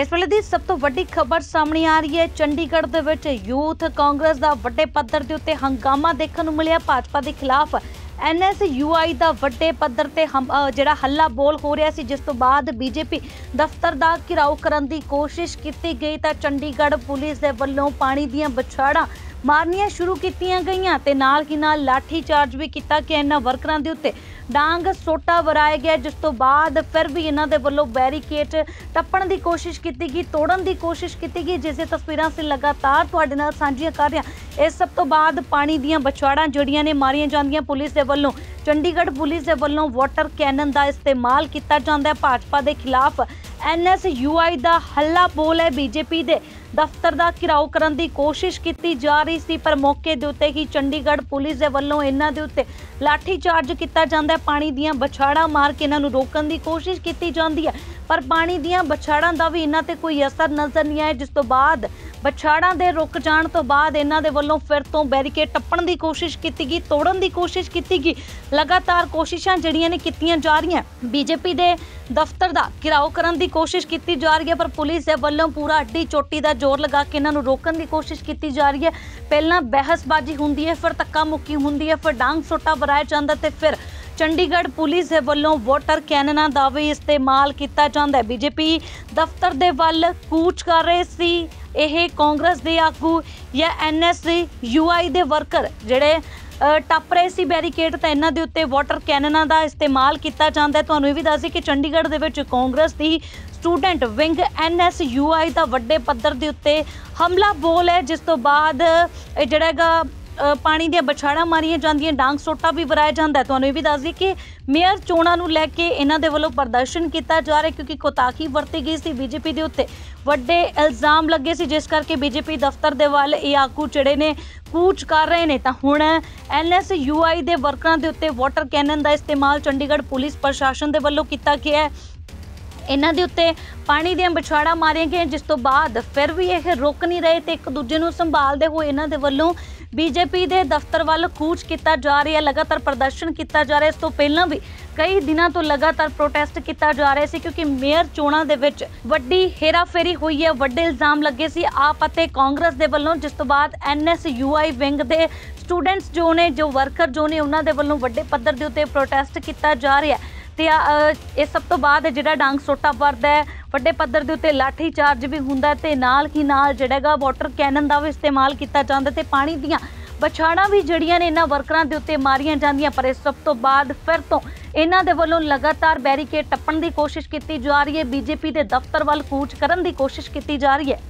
ਇਸ ਵੇਲੇ ਦੀ ਸਭ ਤੋਂ ਵੱਡੀ ਖਬਰ ਸਾਹਮਣੇ ਆ ਰਹੀ ਹੈ ਚੰਡੀਗੜ੍ਹ ਦੇ ਵਿੱਚ ਯੂਥ ਕਾਂਗਰਸ ਦਾ ਵੱਡੇ ਪੱਧਰ ਦੇ ਉੱਤੇ ਹੰਗਾਮਾ ਦੇਖਣ ਨੂੰ ਮਿਲਿਆ ਭਾਜਪਾ ਦੇ ਖਿਲਾਫ ਐਨਐਸਯੂਆਈ ਦਾ ਵੱਡੇ ਪੱਧਰ ਤੇ ਜਿਹੜਾ ਹੱਲਾ ਬੋਲ ਹੋ ਰਿਹਾ ਸੀ ਜਿਸ ਤੋਂ ਬਾਅਦ ਬੀਜੇਪੀ ਦਫ਼ਤਰ ਦਾ ਘਿਰਾਓ ਕਰਨ ਦੀ ਕੋਸ਼ਿਸ਼ ਕੀਤੀ ਗਈ ਤਾਂ ਚੰਡੀਗੜ੍ਹ ਪੁਲਿਸ ਦੇ ਵੱਲੋਂ ਪਾਣੀ ਦੀਆਂ ਬਛਾੜਾਂ ਮਾਰਨੀਆਂ ਸ਼ੁਰੂ ਕੀਤੀਆਂ ਗਈਆਂ ਤੇ ਨਾਲ ਕੀ ਨਾਲ ਲਾਠੀ ਚਾਰਜ ਵੀ ਕੀਤਾ ਕਿ ਇਹਨਾਂ ਵਰਕਰਾਂ ਦੇ ਉੱਤੇ ਡਾਂਗ ਸੋਟਾ ਵਰਾਇਆ ਗਿਆ ਜਿਸ ਤੋਂ ਬਾਅਦ ਫਿਰ ਵੀ ਇਹਨਾਂ ਦੇ ਵੱਲੋਂ ਬੈਰੀਕੇਡ ਟੱਪਣ ਦੀ ਕੋਸ਼ਿਸ਼ ਕੀਤੀ ਗਈ ਤੋੜਨ ਦੀ ਕੋਸ਼ਿਸ਼ ਕੀਤੀ ਗਈ ਜਿਸ ਦੇ ਤਸਵੀਰਾਂ ਸੇ ਲਗਾਤਾਰ ਤੁਹਾਡੇ ਨਾਲ ਸਾਂਝੀਆਂ ਕਰ ਰਿਹਾ ਇਸ ਸਭ ਤੋਂ ਬਾਅਦ ਪਾਣੀ ਦੀਆਂ ਬਚਵਾੜਾਂ ਜਿਹੜੀਆਂ ਨੇ ਮਾਰੀਆਂ ਜਾਂਦੀਆਂ ਪੁਲਿਸ ਦੇ ਵੱਲੋਂ ਚੰਡੀਗੜ੍ਹ ਪੁਲਿਸ ਦੇ ਵੱਲੋਂ ਵਾਟਰ ਕੈਨਨ ਦਾ ਇਸਤੇਮਾਲ ਕੀਤਾ ਜਾਂਦਾ ਹੈ ਭਾਜਪਾ ਦੇ ਖਿਲਾਫ ਐਨਐਸਯੂਆਈ ਦਾ ਹੱਲਾ ਬੋਲ ਹੈ ਬੀਜੇਪੀ ਦੇ ਦਫ਼ਤਰ ਦਾ ਘਿਰਾਓ ਕਰਨ ਦੀ ਕੋਸ਼ਿਸ਼ ਕੀਤੀ ਜਾ ਰਹੀ ਸੀ ਪਰ ਮੌਕੇ ਦੇ ਉੱਤੇ ਹੀ ਚੰਡੀਗੜ੍ਹ ਪੁਲਿਸ ਦੇ ਵੱਲੋਂ ਇਹਨਾਂ ਦੇ ਉੱਤੇ ਲਾਠੀ ਚਾਰਜ ਕੀਤਾ ਜਾਂਦਾ ਹੈ ਪਾਣੀ ਦੀਆਂ ਬਛਾੜਾਂ ਮਾਰ ਕੇ ਇਹਨਾਂ ਨੂੰ ਰੋਕਣ ਦੀ ਕੋਸ਼ਿਸ਼ ਕੀਤੀ ਜਾਂਦੀ ਹੈ ਪਰ ਪਾਣੀ ਦੀਆਂ ਬਛਾੜਾਂ ਦਾ ਵੀ ਇਹਨਾਂ ਤੇ ਕੋਈ ਅਸਰ ਨਜ਼ਰ ਨਹੀਂ ਆਇਆ ਜਿਸ ਤੋਂ ਬਾਅਦ ਬਛਾੜਾਂ ਦੇ ਰੁਕ ਜਾਣ ਤੋਂ ਬਾਅਦ ਇਹਨਾਂ ਦੇ ਵੱਲੋਂ ਫਿਰ ਤੋਂ ਬੈਰੀਕੇਡ ਟੱਪਣ ਦੀ ਕੋਸ਼ਿਸ਼ ਕੀਤੀ ਗਈ ਤੋੜਨ ਦੀ ਕੋਸ਼ਿਸ਼ ਕੀਤੀ ਗਈ ਲਗਾਤਾਰ ਕੋਸ਼ਿਸ਼ਾਂ ਜਿਹੜੀਆਂ ਨੇ ਕੀਤੀਆਂ ਜਾ ਰਹੀਆਂ ਬੀਜੇਪੀ ਦੇ ਦਫ਼ਤਰ ਦਾ ਘਿਰਾਓ ਕਰਨ ਦੀ ਕੋਸ਼ਿਸ਼ ਕੀਤੀ ਜਾ ਰਹੀ ਹੈ ਪਰ ਪੁਲਿਸ ਦੇ ਵੱਲੋਂ ਪੂਰਾ ਅੱਡੀ ਚੋਟੀ ਦਾ ਜ਼ੋਰ ਲਗਾ ਕੇ ਇਹਨਾਂ ਨੂੰ ਰੋਕਣ ਦੀ ਕੋਸ਼ਿਸ਼ ਕੀਤੀ ਜਾ ਰਹੀ ਹੈ ਪਹਿਲਾਂ ਬਹਿਸਬਾਜ਼ੀ ਹੁੰਦੀ ਹੈ ਫਿਰ ਤੱਕਾ ਮੁੱਕੀ ਹੁੰਦੀ ਹੈ ਫਿਰ ਡਾਂਗ ਸੋਟਾ ਵਰਾਇਆ ਜਾਂਦਾ ਤੇ ਫਿਰ ਚੰਡੀਗੜ੍ਹ ਪੁਲਿਸ ਦੇ ਵੱਲੋਂ ਵਾਟਰ ਕੈਨਨਾਂ ਦਾ ਵੀ ਇਸਤੇਮਾਲ ਕੀਤਾ ਜਾਂਦਾ ਹੈ ਬੀਜੇਪੀ ਦਫ਼ਤਰ ਦੇ ਵੱਲ ਕੂਚ ਕਰ ਰਹੇ ਸੀ ਇਹ ਕਾਂਗਰਸ ਦੇ ਆਗੂ ਜਾਂ ਐਨਐਸਸੀ ਯੂਆਈ ਦੇ ਵਰਕਰ ਜਿਹੜੇ ਟੱਪ ਰਹੇ ਸੀ ਬੈਰੀਕੇਡ ਤਾਂ ਇਹਨਾਂ ਦੇ ਉੱਤੇ ਵਾਟਰ ਕੈਨਨਾਂ ਦਾ ਇਸਤੇਮਾਲ ਕੀਤਾ ਜਾਂਦਾ ਹੈ ਤੁਹਾਨੂੰ ਇਹ ਵੀ ਦੱਸ ਕਿ ਚੰਡੀਗੜ੍ਹ ਦੇ ਵਿੱਚ ਕਾਂਗਰਸ ਦੀ ਸਟੂਡੈਂਟ ਵਿੰਗ ਐਨਐਸਯੂਆਈ ਦਾ ਵੱਡੇ ਪੱਧਰ ਦੇ ਉੱਤੇ ਹਮਲਾ ਬੋਲ ਹੈ ਜਿਸ ਤੋਂ ਬਾਅਦ ਇਹ ਜਿਹੜਾਗਾ ਪਾਣੀ ਦੀਆਂ ਬਛਾੜਾਂ ਮਾਰੀਆਂ ਜਾਂਦੀਆਂ ਡਾਂਗ ਸੋਟਾ ਵੀ ਵਰਾਇਆ ਜਾਂਦਾ ਤੁਹਾਨੂੰ ਇਹ ਵੀ ਦੱਸ ਦਈਏ ਕਿ ਮੇਅਰ ਚੋਣਾਂ ਨੂੰ ਲੈ ਕੇ ਇਹਨਾਂ ਦੇ ਵੱਲੋਂ ਪ੍ਰਦਰਸ਼ਨ ਕੀਤਾ ਜਾ ਰਿਹਾ ਕਿਉਂਕਿ ਕੋਤਾਖੀ ਵਰਤੀ ਗਈ ਸੀ ਬੀਜੇਪੀ ਦੇ ਉੱਤੇ ਵੱਡੇ ਇਲਜ਼ਾਮ ਲੱਗੇ ਸੀ ਜਿਸ ਕਰਕੇ ਬੀਜੇਪੀ ਦਫ਼ਤਰ ਦੇ ਵੱਲ ਇਹ ਆਕੂ ਚੜੇ ਨੇ ਕੂਚ ਕਰ ਰਹੇ ਨੇ ਤਾਂ ਹੁਣ ਐਨਐਸ ਯੂਆਈ ਦੇ ਵਰਕਰਾਂ ਦੇ ਉੱਤੇ ਵਾਟਰ ਕੈਨਨ ਦਾ ਇਸਤੇਮਾਲ ਚੰਡੀਗੜ੍ਹ ਪੁਲਿਸ ਪ੍ਰਸ਼ਾਸਨ ਦੇ ਵੱਲੋਂ ਕੀਤਾ ਗਿਆ ਹੈ ਇਹਨਾਂ ਦੇ ਉੱਤੇ ਪਾਣੀ ਦੀਆਂ ਵਿਛਾੜਾ ਮਾਰੀਆਂ ਗਈਆਂ ਜਿਸ ਤੋਂ ਬਾਅਦ ਫਿਰ ਵੀ ਇਹ ਰੁਕ ਨਹੀਂ ਰਹੇ ਤੇ ਇੱਕ ਦੂਜੇ ਨੂੰ ਸੰਭਾਲਦੇ ਹੋਏ ਇਹਨਾਂ ਦੇ ਵੱਲੋਂ ਬੀਜੇਪੀ ਦੇ ਦਫ਼ਤਰ ਵੱਲ ਕੂਚ ਕੀਤਾ ਜਾ ਰਿਹਾ ਲਗਾਤਾਰ ਪ੍ਰਦਰਸ਼ਨ ਕੀਤਾ ਜਾ ਰਿਹਾ ਇਸ ਤੋਂ ਪਹਿਲਾਂ ਵੀ ਕਈ ਦਿਨਾਂ ਤੋਂ ਲਗਾਤਾਰ ਪ੍ਰੋਟੈਸਟ ਕੀਤਾ ਜਾ ਰਿਹਾ ਸੀ ਕਿਉਂਕਿ ਮੇਅਰ ਚੋਣਾਂ ਦੇ ਵਿੱਚ ਵੱਡੀ ਹੇਰਾਫੇਰੀ ਹੋਈ ਹੈ ਵੱਡੇ ਇਲਜ਼ਾਮ ਲੱਗੇ ਸੀ ਆਪ ਅਤੇ ਕਾਂਗਰਸ ਦੇ ਵੱਲੋਂ ਜਿਸ ਤੋਂ ਬਾਅਦ ਐਨਐਸਯੂਆਈ ਵਿੰਗ ਦੇ ਸਟੂਡੈਂਟਸ ਜੋ ਨੇ ਜੋ ਵਰਕਰ ਜੋ ਨੇ ਉਹਨਾਂ ਦੇ ਵੱਲੋਂ ਵੱਡੇ ਪੱਧਰ ਦੇ ਉੱਤੇ ਪ੍ਰੋਟੈਸਟ ਕੀਤਾ ਜਾ ਰਿਹਾ ਹੈ ਤੇ ਇਹ ਸਭ ਤੋਂ ਬਾਅਦ ਜਿਹੜਾ ਡਾਂਗ ਸੋਟਾ ਵਰਦਾ ਹੈ ਵੱਡੇ ਪੱਧਰ ਦੇ ਉੱਤੇ ਲਾਠੀ ਚਾਰਜ ਵੀ ਹੁੰਦਾ ਤੇ ਨਾਲ ਹੀ ਨਾਲ ਜਿਹੜਾਗਾ ਵਾਟਰ ਕੈਨਨ ਦਾ ਵੀ ਇਸਤੇਮਾਲ ਕੀਤਾ ਜਾਂਦਾ ਤੇ ਪਾਣੀ ਦੀਆਂ ਬਛਾੜਾਂ ਵੀ ਜੜੀਆਂ ਨੇ ਇਹਨਾਂ ਵਰਕਰਾਂ ਦੇ ਉੱਤੇ ਮਾਰੀਆਂ ਜਾਂਦੀਆਂ ਪਰ ਇਸ ਸਭ ਤੋਂ ਬਾਅਦ ਫਿਰ ਤੋਂ ਇਹਨਾਂ ਦੇ ਵੱਲੋਂ ਲਗਾਤਾਰ ਬੈਰੀਕੇਡ ਟੱਪਣ ਦੀ ਕੋਸ਼ਿਸ਼ ਕੀਤੀ ਜਾ ਰਹੀ ਹੈ ਬੀਜੇਪੀ ਦੇ ਦਫ਼ਤਰ ਵੱਲ ਕੂਚ ਕਰਨ ਦੀ ਕੋਸ਼ਿਸ਼ ਕੀਤੀ ਜਾ ਰਹੀ ਹੈ